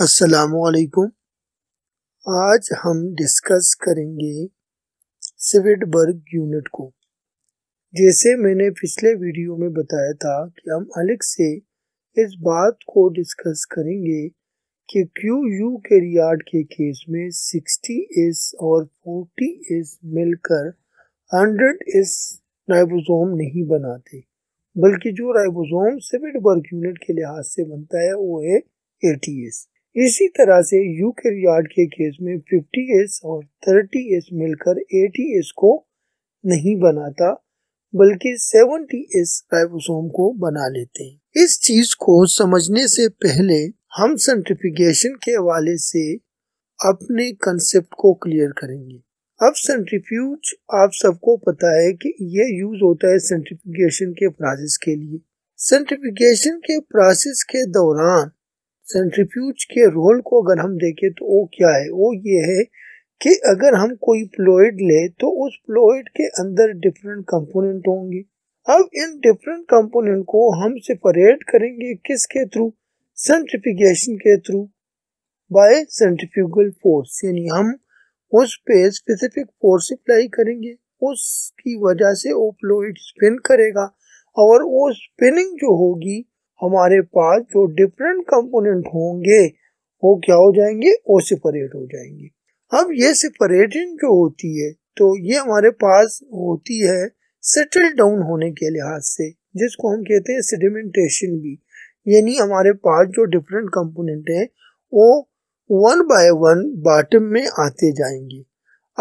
असलकुम आज हम डिस्कस करेंगे सिविडबर्ग यूनिट को जैसे मैंने पिछले वीडियो में बताया था कि हम अलग से इस बात को डिस्कस करेंगे कि क्यू यू के रियाड के केस में 60 एस और 40 एस मिलकर 100 एस राइबोसोम नहीं बनाते बल्कि जो राइबोसोम सिविडबर्ग यूनिट के लिहाज से बनता है वो है एटीएस इसी तरह से यू के केस में 50s और 30s मिलकर 80s को नहीं बनाता बल्कि 70s राइबोसोम को बना लेते हैं इस चीज को समझने से पहले हम सेंट्रिफिकेशन के हवाले से अपने कंसेप्ट को क्लियर करेंगे अब सेंट्रीफ्यूज आप सबको पता है कि ये यूज होता है सेंट्रिफिकेशन के प्रोसेस के लिए सेंट्रिफिकेशन के प्रोसेस के दौरान सेंट्रीफ्यूज के रोल को अगर हम देखें तो वो क्या है वो ये है कि अगर हम कोई प्लोइड ले तो उस प्लोइड के अंदर डिफरेंट कंपोनेंट होंगे अब इन डिफरेंट कंपोनेंट को हम सेपरेट करेंगे किसके थ्रू सेंट्रीफिकेशन के थ्रू बाय सेंट्रीफ्यूगल फोर्स यानी हम उस पे स्पेसिफिक फोर्स अप्लाई करेंगे उसकी वजह से वो फ्लोइड स्पिन करेगा और वो स्पिनिंग जो होगी हमारे पास जो डिफरेंट कंपोनेंट होंगे वो क्या हो जाएंगे वो सेपरेट हो जाएंगे अब ये सेपरेटिंग जो होती है तो ये हमारे पास होती है सेटल डाउन होने के लिहाज से जिसको हम कहते हैं सेडिमेंटेशन भी यानी हमारे पास जो डिफरेंट कंपोनेंट हैं वो वन बाय वन बॉटम में आते जाएंगे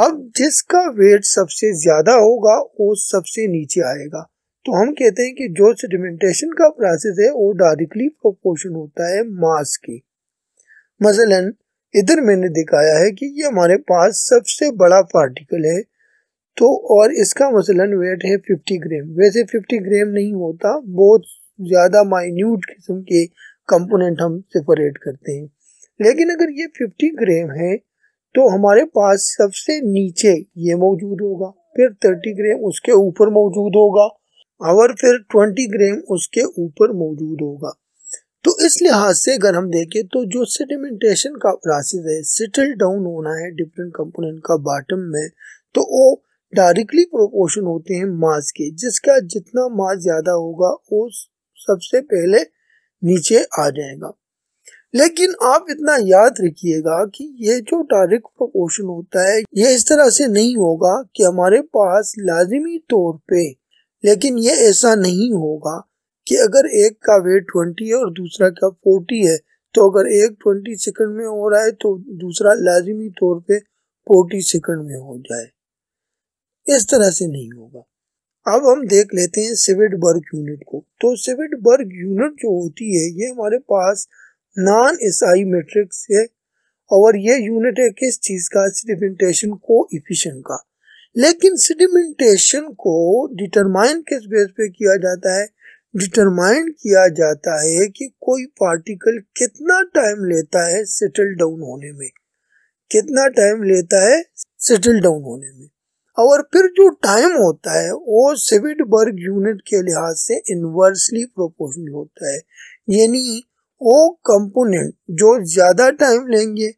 अब जिसका वेट सबसे ज़्यादा होगा वो सबसे नीचे आएगा तो हम कहते हैं कि जो सेडिमेंटेशन का प्रोसेस है वो डायरेक्टली प्रोपोर्शन होता है मास की मसलन इधर मैंने दिखाया है कि ये हमारे पास सबसे बड़ा पार्टिकल है तो और इसका मसलन वेट है 50 ग्राम वैसे 50 ग्राम नहीं होता बहुत ज़्यादा माइन्यूट किस्म के कंपोनेंट हम सेपरेट करते हैं लेकिन अगर ये 50 ग्राम है तो हमारे पास सबसे नीचे ये मौजूद होगा फिर 30 ग्राम उसके ऊपर मौजूद होगा और फिर 20 ग्राम उसके ऊपर मौजूद होगा तो इस लिहाज से अगर हम देखें तो जो सेडिमेंटेशन का प्रोसेस है सेटल डाउन होना है डिफरेंट कंपोनेंट का बॉटम में तो वो डायरेक्टली प्रोपोर्शन होते हैं मास के जिसका जितना मास ज़्यादा होगा वो सबसे पहले नीचे आ जाएगा लेकिन आप इतना याद रखिएगा कि ये जो डायरेक्ट प्रोपोर्शन होता है ये इस तरह से नहीं होगा कि हमारे पास लाजमी तौर पे लेकिन ये ऐसा नहीं होगा कि अगर एक का वेट ट्वेंटी है और दूसरा का फोर्टी है तो अगर एक ट्वेंटी सेकंड में हो रहा है तो दूसरा लाजमी तौर पे फोर्टी सेकंड में हो जाए इस तरह से नहीं होगा अब हम देख लेते हैं सिविट बर्ग यूनिट को तो सिविड बर्ग यूनिट जो होती है ये हमारे पास नॉन ईसाई मैट्रिक्स है और ये यूनिट है किस चीज़ का सिडिपेंटेशन को इफिशेंट का लेकिन सिडिमेंटेशन को डिटरमाइन किस बेस पे किया जाता है डिटरमाइन किया जाता है कि कोई पार्टिकल कितना टाइम लेता है सेटल डाउन होने में कितना टाइम लेता है सेटल डाउन होने में और फिर जो टाइम होता है वो सिविड वर्ग यूनिट के लिहाज से इन्वर्सली प्रोपोर्शनल होता है यानी वो कंपोनेंट जो ज़्यादा टाइम लेंगे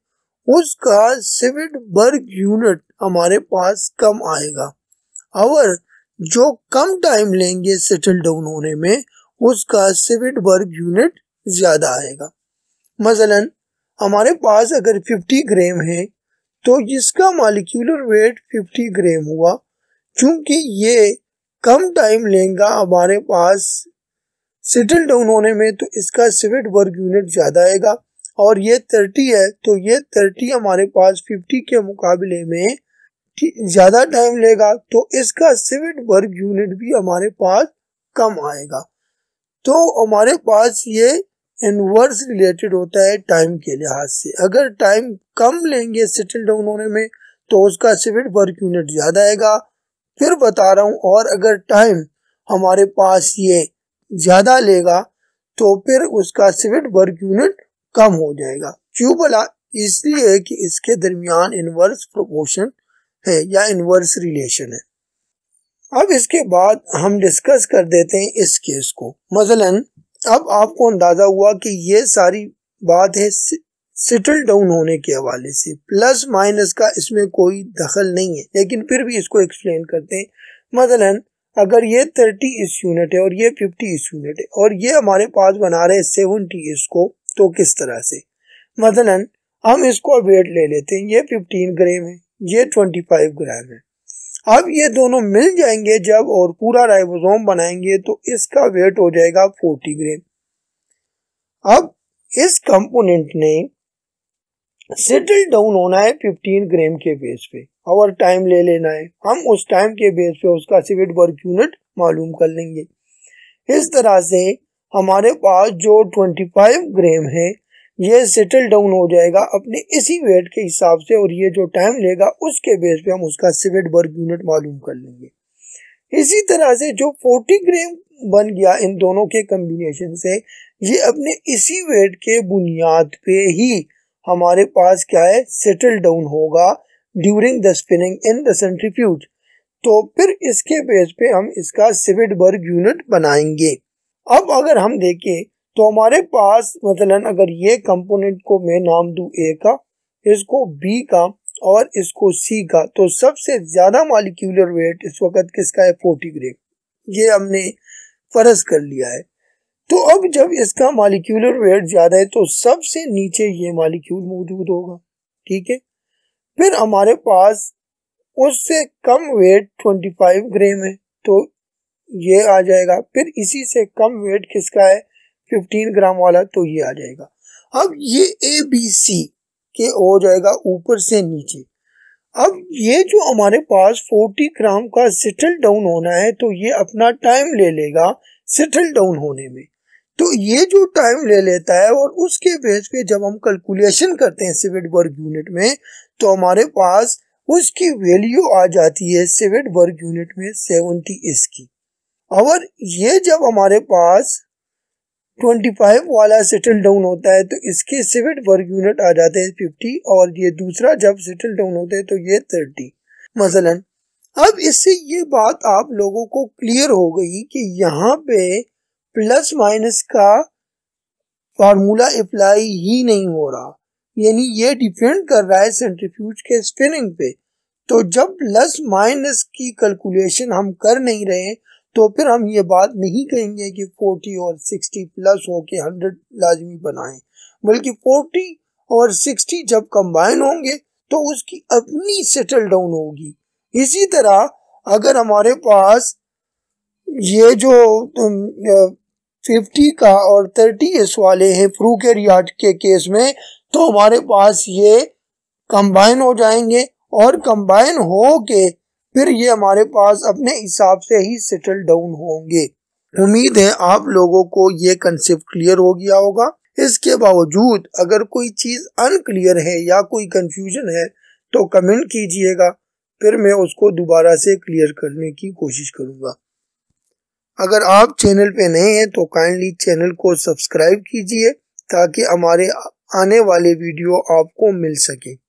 उसका सिविड वर्ग यूनिट हमारे पास कम आएगा और जो कम टाइम लेंगे सेटल डाउन होने में उसका सिविट वर्ग यूनिट ज़्यादा आएगा मसलन हमारे पास अगर 50 ग्राम है तो जिसका मालिक्यूलर वेट 50 ग्राम हुआ क्योंकि ये कम टाइम लेगा हमारे पास सेटल डाउन होने में तो इसका सिविट वर्ग यूनिट ज़्यादा आएगा और ये 30 है तो ये 30 हमारे पास 50 के मुकाबले में कि ज्यादा टाइम लेगा तो इसका सिविट वर्क यूनिट भी हमारे पास कम आएगा तो हमारे पास ये इनवर्स रिलेटेड होता है टाइम के लिहाज से अगर टाइम कम लेंगे सेटल डाउन होने में तो उसका सिविट वर्क यूनिट ज़्यादा आएगा फिर बता रहा हूँ और अगर टाइम हमारे पास ये ज़्यादा लेगा तो फिर उसका सिविट वर्क यूनिट कम हो जाएगा क्यों बोला इसलिए कि इसके दरमियान इनवर्स प्रोपोर्शन है या इनवर्स रिलेशन है अब इसके बाद हम डिस्कस कर देते हैं इस केस को मसलन अब आपको अंदाज़ा हुआ कि ये सारी बात है सेटल डाउन होने के हवाले से प्लस माइनस का इसमें कोई दखल नहीं है लेकिन फिर भी इसको एक्सप्लेन करते हैं मसलन अगर ये थर्टी इस यूनिट है और ये फिफ्टी इस यूनिट है और ये हमारे पास बना रहे सेवनटी इसको तो किस तरह से मसलन हम इसको वेट ले लेते हैं ये फिफ्टीन ग्रेम है ये 25 ग्राम है अब ये दोनों मिल जाएंगे जब और पूरा राइबोसोम बनाएंगे तो इसका वेट हो जाएगा 40 ग्राम अब इस कंपोनेंट ने सेटल डाउन होना है 15 ग्राम के बेस पे और टाइम ले लेना है हम उस टाइम के बेस पे उसका सिविट वर्क यूनिट मालूम कर लेंगे इस तरह से हमारे पास जो 25 ग्राम है ये सेटल डाउन हो जाएगा अपने इसी वेट के हिसाब से और ये जो टाइम लेगा उसके बेस पे हम उसका सिवेट वर्ग यूनिट मालूम कर लेंगे इसी तरह से जो 40 ग्राम बन गया इन दोनों के कम्बिनेशन से ये अपने इसी वेट के बुनियाद पे ही हमारे पास क्या है सेटल डाउन होगा during the spinning in the centrifuge तो फिर इसके बेस पे हम इसका सिविट वर्ग यूनिट बनाएंगे अब अगर हम देखें तो हमारे पास मतलब अगर ये कंपोनेंट को मैं नाम दू ए का इसको बी का और इसको सी का तो सबसे ज़्यादा मालिक्यूलर वेट इस वक्त किसका है फोर्टी ग्रेम ये हमने फर्ज कर लिया है तो अब जब इसका मालिक्यूलर वेट ज़्यादा है तो सबसे नीचे ये मालिक्यूल मौजूद होगा ठीक है फिर हमारे पास उससे कम वेट 25 ग्राम है तो ये आ जाएगा फिर इसी से कम वेट किसका है फिफ्टीन ग्राम वाला तो ये आ जाएगा अब ये ए बी सी के हो जाएगा ऊपर से नीचे अब ये जो हमारे पास 40 ग्राम का सेटल डाउन होना है तो ये अपना टाइम ले लेगा सेटल डाउन होने में तो ये जो टाइम ले लेता है और उसके बेस पे जब हम कैलकुलेशन करते हैं सिविट वर्ग यूनिट में तो हमारे पास उसकी वैल्यू आ जाती है सिविट वर्ग यूनिट में सेवेंटी इसकी और ये जब हमारे पास ट्वेंटी फाइव वाला सेटल डाउन होता है तो इसके सिविट वर्ग यूनिट आ जाते हैं फिफ्टी और ये दूसरा जब सेटल डाउन होते हैं तो ये थर्टी मसलन अब इससे ये बात आप लोगों को क्लियर हो गई कि यहाँ पे प्लस माइनस का फार्मूला अप्लाई ही नहीं हो रहा यानी ये डिपेंड कर रहा है सेंट्रीफ्यूज के स्पिनिंग पे तो जब प्लस माइनस की कैलकुलेशन हम कर नहीं रहे हैं तो फिर हम ये बात नहीं कहेंगे कि 40 और 60 प्लस हो के 100 लाजमी बनाएं बल्कि 40 और 60 जब कंबाइन होंगे तो उसकी अपनी सेटल डाउन होगी इसी तरह अगर हमारे पास ये जो फिफ्टी का और थर्टी एस वाले हैं फ्रू के रियाट के केस में तो हमारे पास ये कंबाइन हो जाएंगे और कंबाइन हो के फिर ये हमारे पास अपने हिसाब से ही सेटल डाउन होंगे उम्मीद है आप लोगों को ये कंसेप्ट क्लियर हो गया होगा इसके बावजूद अगर कोई चीज़ अनक्लियर है या कोई कंफ्यूजन है तो कमेंट कीजिएगा फिर मैं उसको दोबारा से क्लियर करने की कोशिश करूँगा अगर आप चैनल पे नए हैं तो काइंडली चैनल को सब्सक्राइब कीजिए ताकि हमारे आने वाले वीडियो आपको मिल सके